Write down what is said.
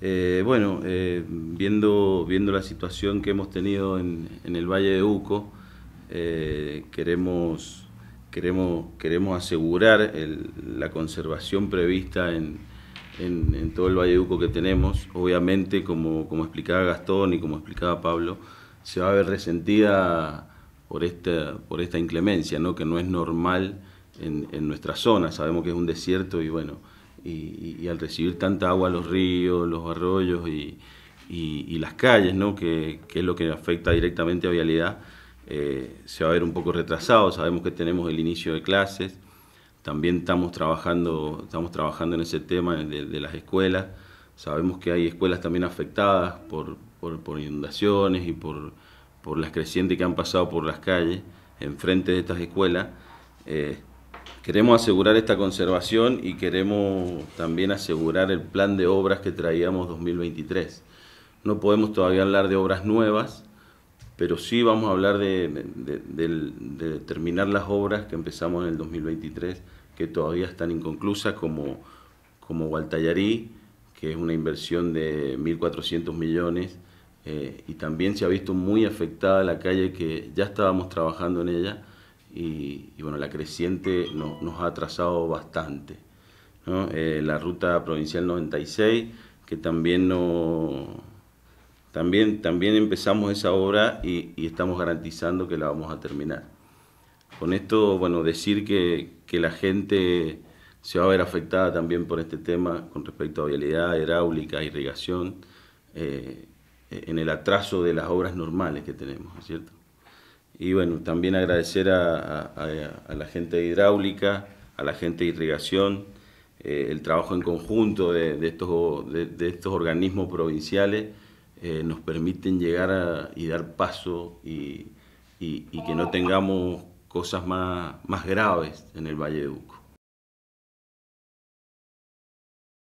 Eh, bueno, eh, viendo, viendo la situación que hemos tenido en, el Valle de Uco, eh, queremos, queremos, queremos asegurar la conservación prevista en, todo el Valle de Uco que tenemos. Obviamente, como, explicaba Gastón y como explicaba Pablo, se va a ver resentida por esta, por esta inclemencia, ¿no? que no es normal en nuestra zona. Sabemos que es un desierto y bueno y, al recibir tanta agua los ríos, los arroyos y, las calles, ¿no? que, es lo que afecta directamente a vialidad, eh, se va a ver un poco retrasado. Sabemos que tenemos el inicio de clases, también estamos trabajando, estamos trabajando en ese tema de, las escuelas. Sabemos que hay escuelas también afectadas por, inundaciones y por, las crecientes que han pasado por las calles enfrente de estas escuelas. Eh, Queremos asegurar esta conservación y queremos también asegurar el plan de obras que traíamos 2023. No podemos todavía hablar de obras nuevas, pero sí vamos a hablar de, terminar las obras que empezamos en el 2023, que todavía están inconclusas, como, como Gualtallarí, que es una inversión de 1.400 millones, eh, y también se ha visto muy afectada la calle que ya estábamos trabajando en ella, y, bueno, la creciente nos ha atrasado bastante. Eh, la ruta provincial 96, que también, no, también, también empezamos esa obra y, estamos garantizando que la vamos a terminar. Con esto, bueno, decir que, la gente se va a ver afectada también por este tema con respecto a vialidad, hidráulica, irrigación, eh, en el atraso de las obras normales que tenemos, ¿cierto? Y bueno, también agradecer a, la gente de hidráulica, a la gente de irrigación, eh, el trabajo en conjunto de, estos, de, estos organismos provinciales eh, nos permiten llegar y dar paso y, que no tengamos cosas más, más graves en el Valle de Uco.